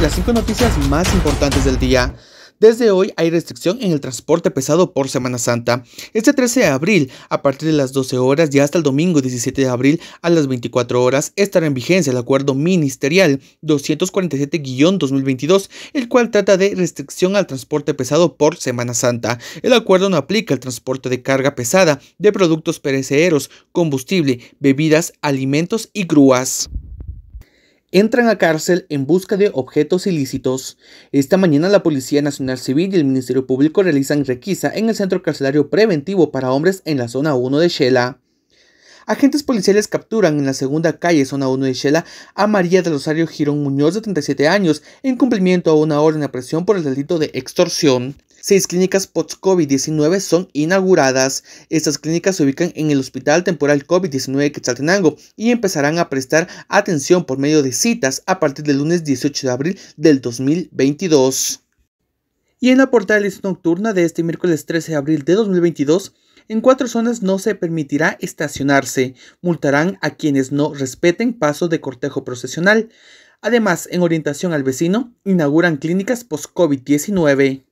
las 5 noticias más importantes del día. Desde hoy hay restricción en el transporte pesado por Semana Santa. Este 13 de abril, a partir de las 12 horas y hasta el domingo 17 de abril a las 24 horas, estará en vigencia el acuerdo ministerial 247-2022, el cual trata de restricción al transporte pesado por Semana Santa. El acuerdo no aplica el transporte de carga pesada de productos perecederos, combustible, bebidas, alimentos y grúas entran a cárcel en busca de objetos ilícitos. Esta mañana la Policía Nacional Civil y el Ministerio Público realizan requisa en el centro carcelario preventivo para hombres en la zona 1 de Shela. Agentes policiales capturan en la segunda calle, zona 1 de Shela, a María del Rosario Girón Muñoz, de 37 años, en cumplimiento a una orden de presión por el delito de extorsión. Seis clínicas post-COVID-19 son inauguradas. Estas clínicas se ubican en el Hospital Temporal COVID-19 Quetzaltenango y empezarán a prestar atención por medio de citas a partir del lunes 18 de abril del 2022. Y en la portada nocturna de este miércoles 13 de abril de 2022, en cuatro zonas no se permitirá estacionarse. Multarán a quienes no respeten paso de cortejo procesional. Además, en orientación al vecino, inauguran clínicas post-COVID-19.